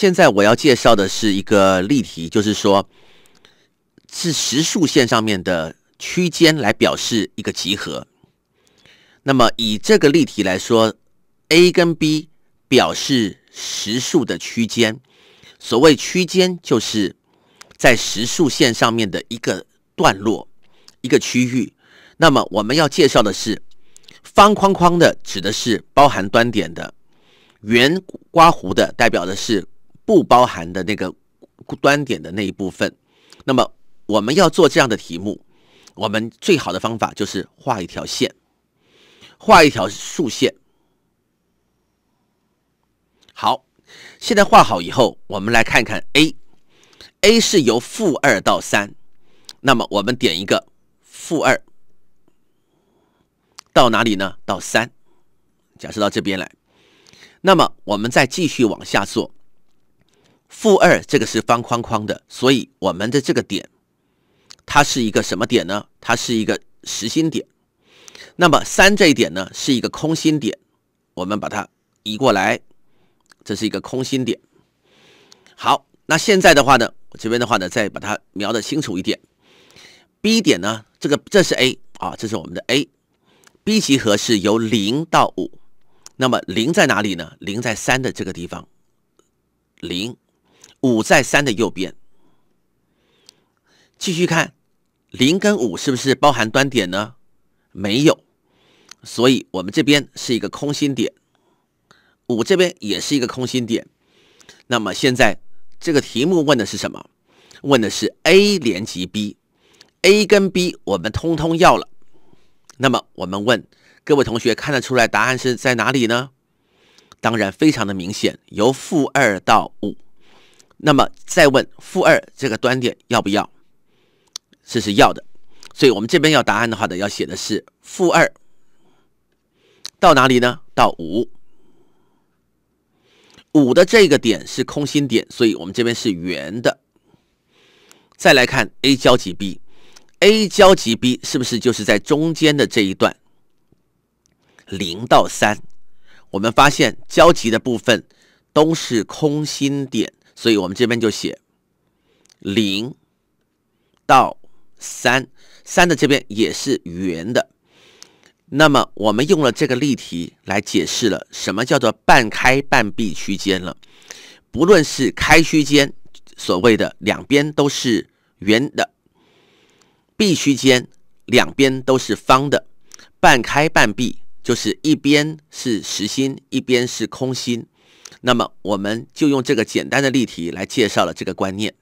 现在我要介绍的是一个例题，就是说是实数线上面的区间来表示一个集合。那么以这个例题来说，A 跟 B 表示实数的区间。所谓区间，就是在实数线上面的一个段落、一个区域。那么我们要介绍的是，方框框的指的是包含端点的，圆刮弧的代表的是。不包含的那个端点的那一部分，那么我们要做这样的题目，我们最好的方法就是画一条线，画一条竖线。好，现在画好以后，我们来看看 A，A 是由负二到三，那么我们点一个负二，到哪里呢？到三，假设到这边来，那么我们再继续往下做。负二这个是方框框的，所以我们的这个点，它是一个什么点呢？它是一个实心点。那么三这一点呢，是一个空心点。我们把它移过来，这是一个空心点。好，那现在的话呢，我这边的话呢，再把它描的清楚一点。B 点呢，这个这是 A 啊，这是我们的 A。B 集合是由零到五，那么零在哪里呢？零在三的这个地方，零。五在三的右边，继续看零跟五是不是包含端点呢？没有，所以我们这边是一个空心点，五这边也是一个空心点。那么现在这个题目问的是什么？问的是 A 联级 B，A 跟 B 我们通通要了。那么我们问各位同学看得出来答案是在哪里呢？当然非常的明显，由负二到五。那么再问负二这个端点要不要？这是要的，所以我们这边要答案的话呢，要写的是负二到哪里呢？到五，五的这个点是空心点，所以我们这边是圆的。再来看 A 交集 B，A 交集 B 是不是就是在中间的这一段零到三？我们发现交集的部分都是空心点。所以我们这边就写零到三，三的这边也是圆的。那么我们用了这个例题来解释了什么叫做半开半闭区间了。不论是开区间，所谓的两边都是圆的；闭区间两边都是方的。半开半闭就是一边是实心，一边是空心。那么，我们就用这个简单的例题来介绍了这个观念。